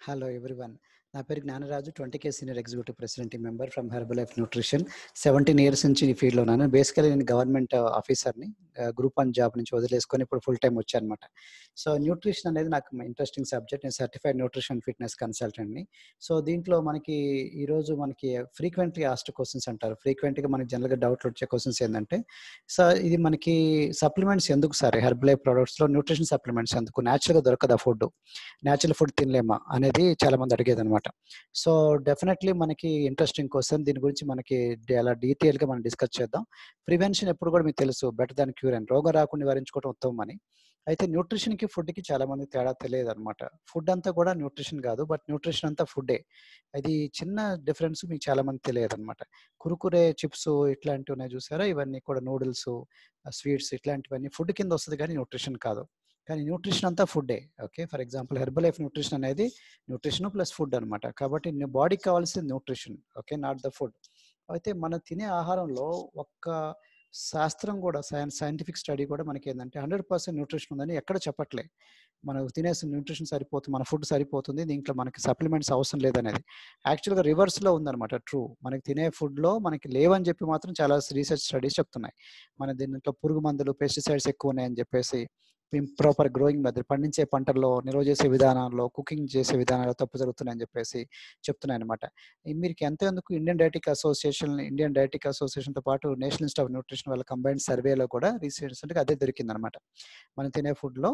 hello everyone నా పేరు Gnanaraju twenty K senior executive president member from Herbalife nutrition seventeen years నుంచి ఈ ఫీల్డ్లో ఉన్నాను బేసికలీ నేను గవర్నమెంట్ ఆఫీసర్ని గ్రూప్ వన్ జాబ్ నుంచి వదిలేసుకొని ఇప్పుడు ఫుల్ టైం వచ్చాను అనమాట సో న్యూట్రిషన్ అనేది నాకు ఇంట్రెస్టింగ్ సబ్జెక్ట్ నేను సర్టిఫైడ్ న్యూట్రిషన్ ఫిట్నెస్ కన్సల్టెంట్ని సో దీంట్లో మనకి ఈరోజు మనకి ఫ్రీక్వెంట్లీ ఆస్ట్ క్వశ్చన్స్ అంటారు ఫ్రీక్వెంట్గా మనకి జనరల్గా డౌట్లు వచ్చే క్వశ్చన్స్ ఏంటంటే సో ఇది మనకి సప్లిమెంట్స్ ఎందుకు సార్ హెర్బల్ లైఫ్ ప్రొడక్ట్స్లో న్యూట్రిషన్ సప్లిమెంట్స్ ఎందుకు న్యాచురల్గా దొరకదా ఫుడ్ న్యాచురల్ ఫుడ్ తినలేమా అనేది చాలామంది అడిగేది అనమాట అనమాట సో డెఫినెట్లీ మనకి ఇంట్రెస్టింగ్ క్వశ్చన్ దీని గురించి మనకి అలా డీటెయిల్ గా మనం డిస్కస్ చేద్దాం ప్రివెన్షన్ ఎప్పుడు కూడా మీకు తెలుసు బెటర్ దాన్ క్యూర్ అండ్ రోగం రాకుండా నివారించుకోవడం ఉత్తమం అని అయితే న్యూట్రిషన్ ఫుడ్ కి చాలా మంది తేడా తెలియదు అనమాట ఫుడ్ అంతా కూడా న్యూట్రిషన్ కాదు బట్ న్యూట్రిషన్ అంతా ఫుడ్డే అది చిన్న డిఫరెన్స్ మీకు చాలా మంది తెలియదు అనమాట కురుకురే చిప్స్ ఇట్లాంటివి ఉన్నాయి చూసారా ఇవన్నీ కూడా నూడిల్స్ స్వీట్స్ ఇట్లాంటివన్నీ ఫుడ్ కింద వస్తుంది కానీ న్యూట్రిషన్ కాదు కానీ న్యూట్రిషన్ అంతా ఫుడ్డే okay for example Herbalife nutrition అనేది న్యూట్రిషన్ ప్లస్ ఫుడ్ అనమాట కాబట్టి నీ బాడీకి కావాల్సింది nutrition okay not the food అయితే మనం తినే ఆహారంలో ఒక్క శాస్త్రం కూడా సైన్ సైంటిఫిక్ స్టడీ కూడా మనకి ఏంటంటే హండ్రెడ్ పర్సెంట్ న్యూట్రిషన్ ఉందని ఎక్కడ చెప్పట్లే మనం తినేసిన న్యూట్రిషన్ సరిపోతుంది మన ఫుడ్ సరిపోతుంది దీంట్లో మనకి సప్లిమెంట్స్ అవసరం లేదనేది యాక్చువల్గా రివర్స్లో ఉందనమాట ట్రూ మనకి తినే ఫుడ్లో మనకి లేవని చెప్పి మాత్రం చాలా రీసెర్చ్ స్టడీస్ చెప్తున్నాయి మన దీంట్లో పురుగు మందులు పెస్టిసైడ్స్ ఎక్కువ ఉన్నాయని చెప్పేసి మేము ప్రాపర్ గ్రోయింగ్ మెథడ్ పండించే పంటల్లో నిల్వ చేసే విధానాల్లో కుకింగ్ చేసే విధానాలు తప్పు అని చెప్పేసి చెప్తున్నాయి అనమాట మీరు ఎందుకు Indian dietetic association Indian dietetic అసోసియేషన్తో పాటు నేషనల్ ఇన్స్టిట్యూట్ ఆఫ్ న్యూట్రిషన్ వాళ్ళ కంబైండ్ సర్వేలో కూడా రీసెంట్ అదే దొరికిందనమాట మనం తినే ఫుడ్లో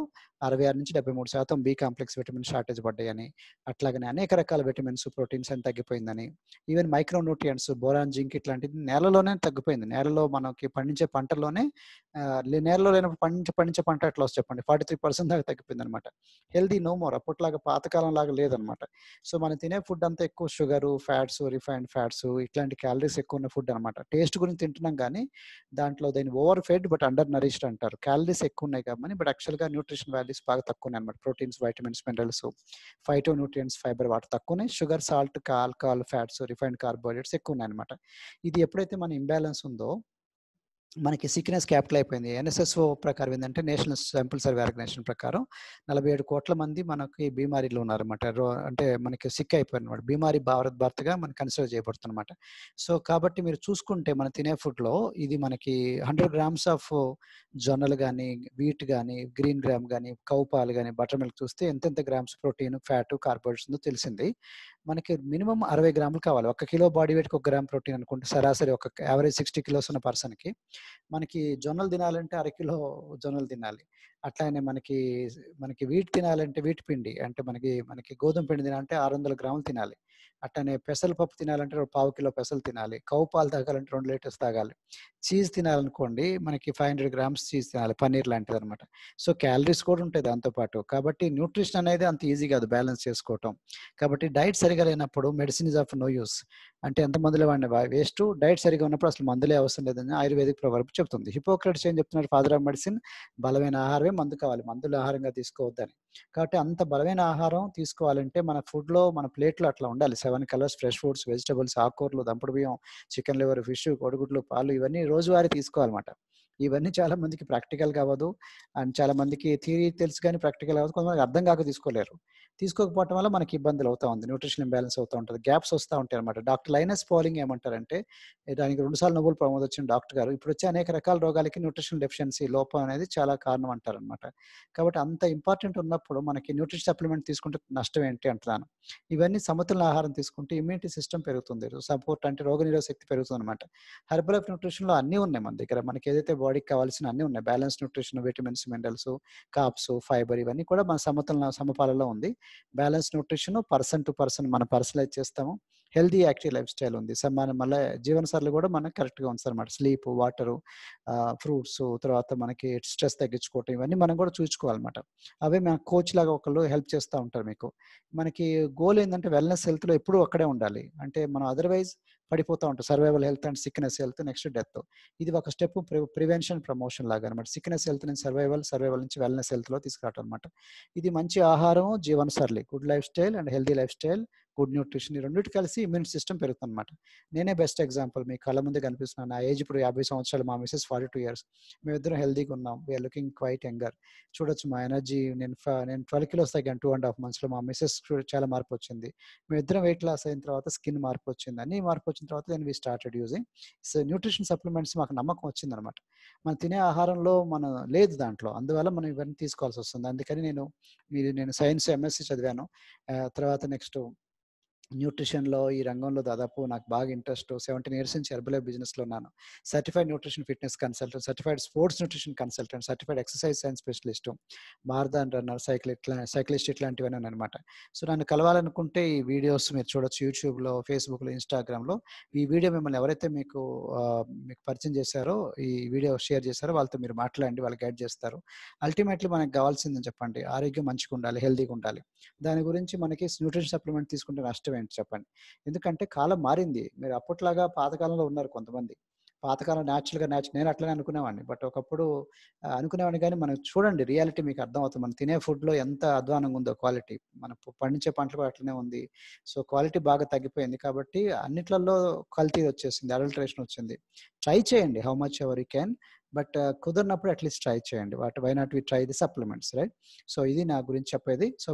అరవై ఆరు నుంచి డెబ్బై మూడు శాతం బి కాంప్లెక్స్ విటమిన్ షార్టేజ్ పడ్డాయని అట్లాగనే అనేక రకాల విటమిన్స్ ప్రోటీన్స్ అని తగ్గిపోయిందని even micro nutrients boron zinc ఇట్లాంటిది నేలలోనే తగ్గిపోయింది నేలలో మనకి పండించే పంటలోనే నేలలో లేనప్పుడు పండించే పండించే పంట అట్లా చెప్పండి ఫార్టీ త్రీ పర్సెంట్ దాకా తగ్గిపోయింది అనమాట హెల్దీ నో మోర్ అప్పట్లాగా పాతకాలం లాగా లేదనమాట సో మనం తినే ఫుడ్ అంతా ఎక్కువ షుగర్ ఫ్యాట్స్ రిఫైన్డ్ ఫ్యాట్స్ ఇట్లాంటి క్యాలరీస్ ఎక్కువ ఉన్న ఫుడ్ అనమాట టేస్ట్ గురించి తింటున్నాం కానీ దాంట్లో దీన్ని over fed but under nourished అంటారు క్యాలరీస్ ఎక్కువ ఉన్నాయి కాబట్టి బట్ యాక్చువల్గా న్యూట్రిషన్ వాల్యూస్ బాగా తక్కువ ఉన్నాయి అనమాట proteins vitamins minerals phyto nutrients fibre water తక్కువ ఉన్నాయి sugar salt alcohol fats refined carbohydrates ఎక్కువ ఉన్నాయి అనమాట ఇది ఎప్పుడైతే మన ఇంబ్యాలెన్స్ ఉందో మనకి సిక్నెస్ క్యాపిటల్ అయిపోయింది ఎన్ఎస్ఎస్ఓ ప్రకారం ఏంటంటే నేషనల్ శాంపుల్ సర్వే ఆర్గనైజేషన్ ప్రకారం నలభై ఏడు కోట్ల మంది మనకి బీమారీలో ఉన్నారన్నమాట అంటే మనకి సిక్ అయిపోయినమాట బీమారీ భారత్ భారత్గా మనకి కన్సిడర్ చేయబడుతుందన్నమాట సో కాబట్టి మీరు చూసుకుంటే మన తినే ఫుడ్లో ఇది మనకి హండ్రెడ్ గ్రామ్స్ ఆఫ్ జొన్నలు కానీ వీట్ కానీ గ్రీన్ గ్రామ్ కానీ కౌపాలు కానీ బటర్ మిల్క్ చూస్తే ఎంతెంత గ్రామ్స్ ప్రోటీన్ ఫ్యాటు కార్బోహైడ్రేట్స్ ఉందో తెలిసింది మనకి మినిమం అరవై గ్రాములు కావాలి ఒక కిలో బాడీ వెయిట్కి ఒక గ్రామ్ ప్రోటీన్ అనుకుంటే సరాసరి ఒక యావరేజ్ సిక్స్టీ కిలోస్ ఉన్న పర్సన్కి మనకి జొన్నలు తినాలంటే అర కిలో జొన్నలు తినాలి అట్లానే మనకి మనకి వీట్ తినాలంటే వీట్ పిండి అంటే మనకి మనకి గోధుమ పిండి తినాలంటే ఆరు వందల గ్రాములు తినాలి అట్టనే పప్పు తినాలంటే పావు కిలో పెసలు తినాలి కౌ పాలు తాగాలంటే రెండు లీటర్స్ తాగాలి చీజ్ తినాలనుకోండి మనకి ఫైవ్ హండ్రెడ్ గ్రామ్స్ చీజ్ తినాలి పన్నీర్ లాంటిది అనమాట సో క్యాలరీస్ కూడా ఉంటాయి దాంతోపాటు కాబట్టి న్యూట్రిషన్ అనేది అంత ఈజీ కాదు బ్యాలెన్స్ చేసుకోవటం కాబట్టి డైట్ సరిగా లేనప్పుడు medicine is of no use అంటే ఎంత మందులు వాడిని వేస్ట్ డైట్ సరిగా ఉన్నప్పుడు అసలు మందులే అవసరం లేదని ఆయుర్వేదిక్ ప్రవర్బ్ చెప్తుంది హిపోక్రట్స్ ఏం చెప్తున్నారు ఫాదర్ ఆఫ్ మెడిసిన్ బలమైన ఆహారమే మందు కావాలి మందులు ఆహారంగా తీసుకోవద్దని కాబట్టి అంత బలమైన ఆహారం తీసుకోవాలంటే మన ఫుడ్లో మన ప్లేట్లో అట్లా ఉండాలి seven colours fresh fruits vegetables ఆకుకూరలు దంపుడు బియ్యం చికెన్ లివర్ ఫిష్ కొడుగుడ్లు పాలు ఇవన్నీ రోజువారీ తీసుకోవాలన్నమాట ఇవన్నీ చాలా మందికి ప్రాక్టికల్ కావదు అండ్ చాలా మందికి థియరీ తెలుసు కానీ ప్రాక్టికల్ కావద్దు కొంతమంది అర్థం కాక తీసుకోలేరు తీసుకోకపోవడం వల్ల మనకి ఇబ్బందులు అవుతా ఉంది న్యూట్రిషన్ ఇంబ్యాలెన్స్ అవుతూ ఉంటుంది గ్యాప్స్ వస్తూ ఉంటాయి అనమాట డాక్టర్ లైనస్ పోలింగ్ ఏమంటారంటే దానికి రెండుసార్లు నవ్వులు ప్రమోద్ వచ్చిన డాక్టర్ గారు ఇప్పుడు వచ్చే అనేక రకాల రోగాలకి న్యూట్రిషన్ డెఫిషియన్సీ లోపం అనేది చాలా కారణం అంటారు అనమాట కాబట్టి అంత ఇంపార్టెంట్ ఉన్నప్పుడు మనకి న్యూట్రిషన్ సప్లిమెంట్ తీసుకుంటే నష్టం ఏంటి అంటున్నాను ఇవన్నీ సమతుల ఆహారం తీసుకుంటే ఇమ్యూనిటీ సిస్టమ్ పెరుగుతుంది సపోర్ట్ అంటే నిరోధ శక్తి పెరుగుతుంది అనమాట హెర్బల్ ఆఫ్ న్యూట్రిషన్లో అన్నీ ఉన్నాయి మన దగ్గర మనకి ఏదైతే బాడీకి కావాల్సిన అన్నీ ఉన్నాయి బ్యాలెన్స్ న్యూట్రిషన్ విటమిన్స్ మినరల్స్ కాప్స్ ఫైబర్ ఇవన్నీ కూడా మన సమతుల సమపాలలో ఉంది balance nutrition person to person మనం పర్సనలైజ్ చేస్తాము హెల్దీ యాక్టివ్ లైఫ్ స్టైల్ ఉంది సో మన మళ్ళీ జీవనశైలి కూడా మనకు కరెక్ట్గా ఉంది అనమాట స్లీప్ వాటరు ఫ్రూట్స్ తర్వాత మనకి స్ట్రెస్ తగ్గించుకోవటం ఇవన్నీ మనం కూడా చూసుకోవాలన్నమాట అవే మన కోచ్ లాగా ఒకళ్ళు హెల్ప్ చేస్తూ ఉంటారు మీకు మనకి గోల్ ఏంటంటే వెల్నెస్ హెల్త్లో ఎప్పుడూ అక్కడే ఉండాలి అంటే మనం అదర్వైజ్ పడిపోతూ ఉంటాం survival health and sickness health next death ఇది ఒక స్టెప్ ప్రివెన్షన్ ప్రమోషన్ లాగా అనమాట సిక్నెస్ హెల్త్ నుంచి సర్వైవల్ సర్వైవల్ నుంచి వెల్నెస్ హెల్త్లో తీసుకురావటం అనమాట ఇది మంచి ఆహారం జీవనశైలి good lifestyle and healthy lifestyle good nutrition ఈ రెండింటి కలిసి ఇమ్యూన్ సిస్టమ్ పెరుగుతుంది అనమాట నేనే బెస్ట్ ఎగ్జాంపుల్ మీ కళ్ళ ముందు కనిపిస్తున్నాను నా ఏజ్ ఇప్పుడు యాభై సంవత్సరాలు మా మిసెస్ ఫార్టీ టూ ఇయర్స్ మేమిద్దరం హెల్దీగా ఉన్నాం వీఆర్ లుకింగ్ క్వైట్ యంగర్ చూడొచ్చు మా ఎనర్జీ నేను నేను ట్వెల్వ్ కిలోస్ తగ్గాను టూ అండ్ హాఫ్ మంత్స్లో మా మిసెస్ చాలా మార్పు వచ్చింది మేమిద్దరం వెయిట్ లాస్ అయిన తర్వాత స్కిన్ మార్పు వచ్చింది అన్ని మార్పు వచ్చిన తర్వాత నేను we started using so nutrition supplements మాకు నమ్మకం వచ్చిందనమాట మనం తినే ఆహారంలో మనం లేదు దాంట్లో అందువల్ల మనం ఇవన్నీ తీసుకోవాల్సి వస్తుంది అందుకని నేను మీరు నేను సైన్స్ ఎంఎస్సీ చదివాను తర్వాత నెక్స్ట్ న్యూట్రిషన్లో ఈ రంగంలో దాదాపు నాకు బాగా ఇంట్రెస్ట్ సెవెంటీన్ ఇయర్స్ నుంచి హెర్బలైఫ్ బిజినెస్లో ఉన్నాను certified nutrition fitness consultant certified sports nutrition consultant certified exercise science specialist marathon runner ఇట్లా సైక్లిస్ట్ ఇట్లాంటివన్నీ అనమాట సో నన్ను కలవాలనుకుంటే ఈ వీడియోస్ మీరు చూడొచ్చు యూట్యూబ్లో ఫేస్బుక్లో ఇన్స్టాగ్రామ్లో ఈ వీడియో మిమ్మల్ని ఎవరైతే మీకు మీకు పరిచయం చేశారో ఈ వీడియో షేర్ చేశారో వాళ్ళతో మీరు మాట్లాడండి వాళ్ళు గైడ్ చేస్తారు అల్టిమేట్లీ మనకు కావాల్సిందని చెప్పండి ఆరోగ్యం మంచిగా ఉండాలి హెల్తీగా ఉండాలి దాని గురించి మనకి న్యూట్రిషన్ సప్లిమెంట్ తీసుకుంటే నష్టం ఏంటి చెప్పండి ఎందుకంటే కాలం మారింది మీరు అప్పట్లాగా పాతకాలంలో ఉన్నారు కొంతమంది పాతకాలం న్యాచురల్గా న్యాచు నేను అట్లనే అనుకునేవాడిని బట్ ఒకప్పుడు అనుకునేవాడిని కానీ మనం చూడండి రియాలిటీ మీకు అర్థమవుతుంది మనం తినే ఫుడ్లో ఎంత అధ్వానంగా ఉందో క్వాలిటీ మనం పండించే పంటలు కూడా అట్లనే ఉంది సో క్వాలిటీ బాగా తగ్గిపోయింది కాబట్టి అన్నిట్లలో కల్తీ వచ్చేసింది అడల్ట్రేషన్ వచ్చింది ట్రై చేయండి how much ever you can but కుదిరినప్పుడు అట్లీస్ట్ ట్రై చేయండి what why not we try the supplements right so ఇది నా గురించి చెప్పేది సో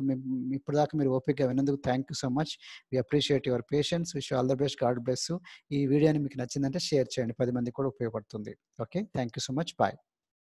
ఇప్పుడు దాకా మీరు ఓపికగా విన్నందుకు thank you so much we appreciate your patience wish all the best God bless ఈ వీడియోని మీకు నచ్చిందంటే షేర్ చేయండి పది మంది కూడా ఉపయోగపడుతుంది okay thank you so much bye